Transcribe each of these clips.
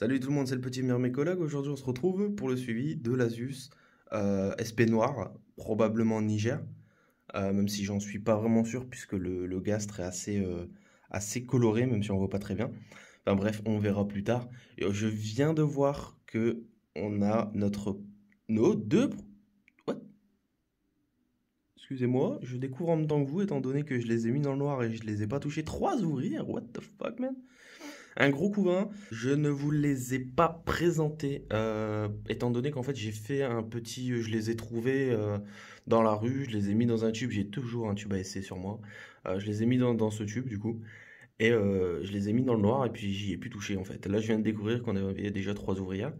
Salut tout le monde, c'est le petit myrmécologue. Aujourd'hui, on se retrouve pour le suivi de l'Asus euh, SP noir, probablement Niger, euh, même si j'en suis pas vraiment sûr puisque le, gastre est assez, euh, assez coloré, même si on voit pas très bien. Enfin bref, on verra plus tard. je viens de voir que on a notre nos deux. What Excusez-moi, je découvre en même temps que vous, étant donné que je les ai mis dans le noir et je les ai pas touchés. Trois ouvrir, what the fuck man un gros couvain. Je ne vous les ai pas présentés, euh, étant donné qu'en fait j'ai fait un petit... Euh, je les ai trouvés euh, dans la rue, je les ai mis dans un tube, j'ai toujours un tube à essai sur moi. je les ai mis dans, ce tube du coup. Et je les ai mis dans le noir et puis j'y ai pu toucher en fait. Là je viens de découvrir qu'on avait déjà trois ouvrières.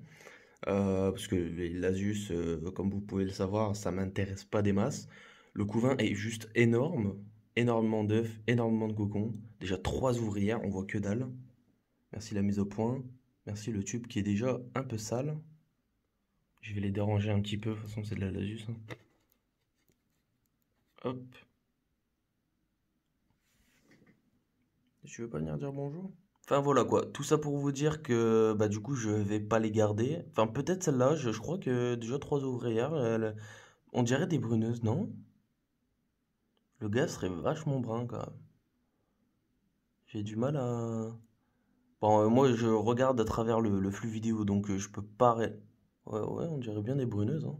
parce que l'Asus, comme vous pouvez le savoir, ça m'intéresse pas des masses. Le couvain est juste énorme énormément d'œufs, énormément de cocons. Déjà trois ouvrières, on voit que dalle. Merci la mise au point. Merci le tube qui est déjà un peu sale. Je vais les déranger un petit peu. De toute façon, c'est de la lasus. Hein. Hop. Tu veux pas venir dire bonjour Enfin voilà quoi, tout ça pour vous dire que bah du coup je vais pas les garder. Enfin peut-être celle-là, je, crois que déjà trois ouvrières, on dirait des bruneuses, non Le gars serait vachement brun quand J'ai du mal à... Bon, euh, moi, je regarde à travers le, flux vidéo, donc euh, je peux pas. Ouais, ouais, on dirait bien des bruneuses. Hein.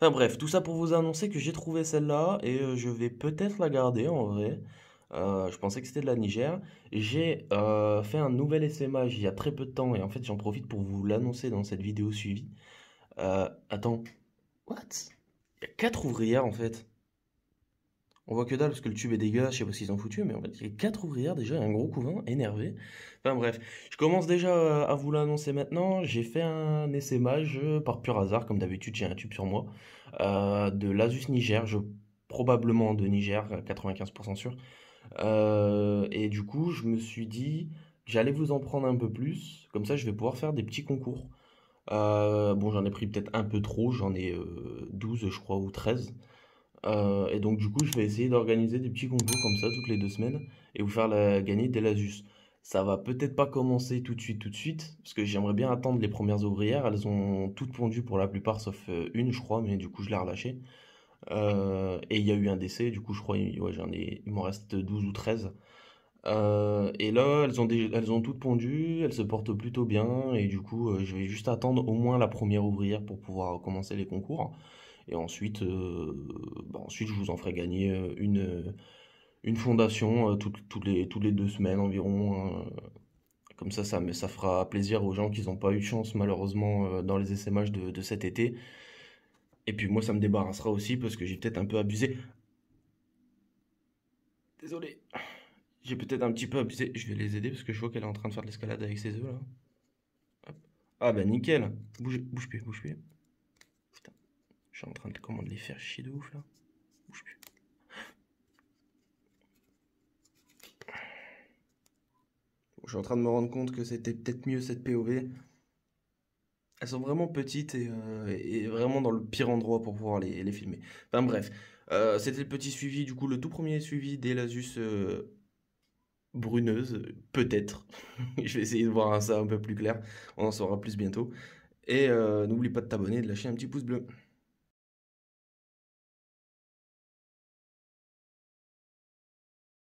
Enfin bref, tout ça pour vous annoncer que j'ai trouvé celle-là et euh, je vais peut-être la garder en vrai. je pensais que c'était de la Niger. J'ai fait un nouvel SMH il y a très peu de temps et en fait j'en profite pour vous l'annoncer dans cette vidéo suivie. attends, what Il y a 4 ouvrières en fait. On voit que dalle parce que le tube est dégueulasse, je sais pas s'ils ont foutu, mais en fait, il y a quatre ouvrières déjà, il un gros couvent énervé. Enfin bref, je commence déjà euh, à vous l'annoncer maintenant. J'ai fait un essaimage euh, par pur hasard, comme d'habitude, j'ai un tube sur moi, euh, de l'Asus Niger, probablement de Niger, 95% sûr. et du coup, je me suis dit, j'allais vous en prendre un peu plus, comme ça je vais pouvoir faire des petits concours. bon, j'en ai pris peut-être un peu trop, j'en ai 12, je crois, ou 13. Euh, et donc, du coup, je vais essayer d'organiser des petits concours comme ça toutes les deux semaines et vous faire la gagner des Lasus. Ça va peut-être pas commencer tout de suite, tout de suite, parce que j'aimerais bien attendre les premières ouvrières. Elles ont toutes pondu pour la plupart, sauf euh, une, je crois, mais du coup, je l'ai relâchée. Euh, et il y a eu un décès, du coup, je crois, j'en ai, il m'en reste 12 ou 13. et là, elles ont, elles ont toutes pondu, elles se portent plutôt bien, et du coup, je vais juste attendre au moins la première ouvrière pour pouvoir commencer les concours. Et ensuite, euh, bah, ensuite, je vous en ferai gagner euh, une, euh, une fondation toutes, toutes, les, toutes les deux semaines environ. Hein. Comme ça, ça, ça fera plaisir aux gens qui n'ont pas eu de chance malheureusement dans les SMH de, de cet été. Et puis moi, ça me débarrassera aussi parce que j'ai peut-être un peu abusé. Désolé. J'ai peut-être un petit peu abusé. Je vais les aider parce que je vois qu'elle est en train de faire de l'escalade avec ses œufs là. Ah ben nickel. Bouge, bouge bouge suis en train de comment les faire chier de ouf là. Bouge plus. je suis en train de me rendre compte que c'était peut-être mieux cette POV. Elles sont vraiment petites euh, et, vraiment dans le pire endroit pour pouvoir les, filmer. Enfin bref, euh, c'était le petit suivi, du coup le tout premier suivi d'Elasus euh, bruneuse, peut-être. je vais essayer de voir ça un peu plus clair, on en saura plus bientôt. Et n'oublie pas de t'abonner et de lâcher un petit pouce bleu.